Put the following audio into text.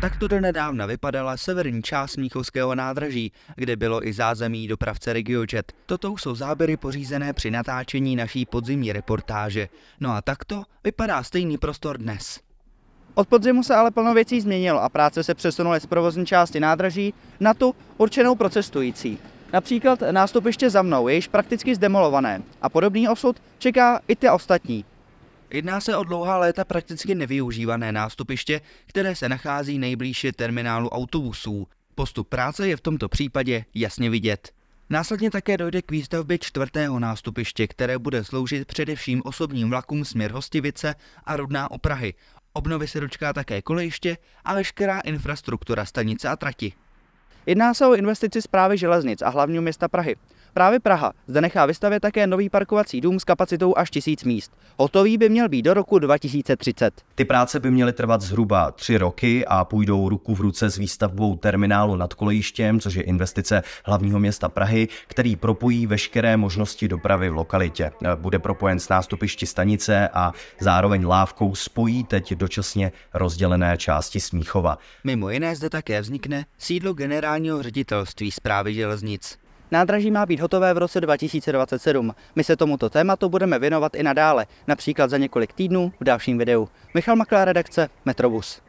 Takto do nedávna vypadala severní část Míchovského nádraží, kde bylo i zázemí dopravce RegioJet. Toto jsou záběry pořízené při natáčení naší podzimní reportáže. No a takto vypadá stejný prostor dnes. Od podzimu se ale plno věcí změnilo a práce se přesunuly z provozní části nádraží na tu určenou pro cestující. Například nástupiště za mnou je již prakticky zdemolované a podobný osud čeká i ty ostatní. Jedná se o dlouhá léta prakticky nevyužívané nástupiště, které se nachází nejblíže terminálu autobusů. Postup práce je v tomto případě jasně vidět. Následně také dojde k výstavbě čtvrtého nástupiště, které bude sloužit především osobním vlakům směr Hostivice a Rudná o Prahy. Obnovy se dočká také kolejiště a veškerá infrastruktura stanice a trati. Jedná se o investici zprávy železnic a hlavního města Prahy. Právě Praha zde nechá vystavět také nový parkovací dům s kapacitou až tisíc míst. Hotový by měl být do roku 2030. Ty práce by měly trvat zhruba tři roky a půjdou ruku v ruce s výstavbou terminálu nad kolejištěm, což je investice hlavního města Prahy, který propojí veškeré možnosti dopravy v lokalitě. Bude propojen s nástupišti stanice a zároveň lávkou spojí teď dočasně rozdělené části Smíchova. Mimo jiné zde také vznikne sídlo generálního ředitelství zprávy železnic. Nádraží má být hotové v roce 2027. My se tomuto tématu budeme věnovat i nadále, například za několik týdnů v dalším videu. Michal Maklá, redakce Metrobus.